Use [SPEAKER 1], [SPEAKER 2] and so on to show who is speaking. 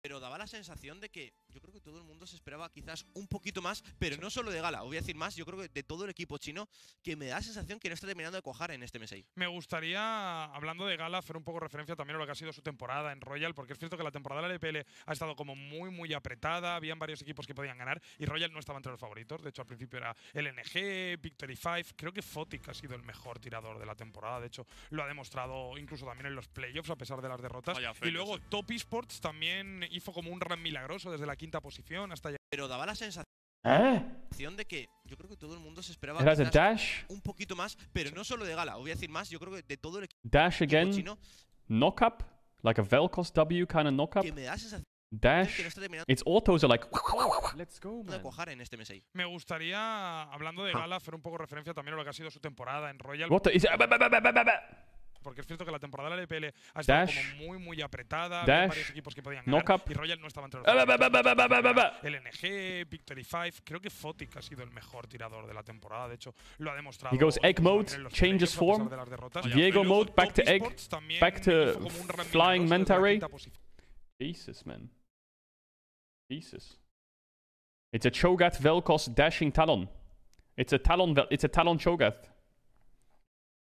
[SPEAKER 1] pero daba la sensación de que yo creo que todo el mundo se esperaba quizás un poquito más, pero no solo de Gala, voy a decir más, yo creo que de todo el equipo chino, que me da la sensación que no está terminando de cuajar en este MSI.
[SPEAKER 2] Me gustaría, hablando de Gala, hacer un poco referencia también a lo que ha sido su temporada en Royal, porque es cierto que la temporada de la LPL ha estado como muy, muy apretada, habían varios equipos que podían ganar y Royal no estaba entre los favoritos, de hecho al principio era LNG, Victory 5, creo que Fotic ha sido el mejor tirador de la temporada, de hecho lo ha demostrado incluso también en los playoffs a pesar de las derrotas, y luego Top Esports también
[SPEAKER 1] hizo como un run milagroso desde la quinta posición hasta llegar. Pero daba la sensación. ¿Eh? de que yo creo que todo el mundo se esperaba dash. un poquito más, pero no solo de Gala, voy a decir más, yo creo que de todo el equipo
[SPEAKER 3] dash again, chino, knock up, like a Velcos W kind of knock up. Que me da sensación Dash. Its autos are like.
[SPEAKER 1] Let's go, man. Este me gustaría,
[SPEAKER 2] hablando de ah. Gala, hacer un poco referencia también a lo que ha sido su temporada en Royal. What the... porque es cierto que la temporada de la LPL ha estado Dash, como muy, muy apretada. Dash, varios equipos que podían ganar. y Royal no estaba entre los ah, LNG, Victory 5. Creo que Fotic ha sido el mejor tirador de la temporada. De hecho, lo ha demostrado. He goes egg mode, changes form. Diego mode, back to egg. Back to flying manta ray.
[SPEAKER 3] Jesus, man. Jesus. It's a Cho'Gath Vel'Koz dashing Talon. It's a Talon, Vel it's a Talon Cho'Gath.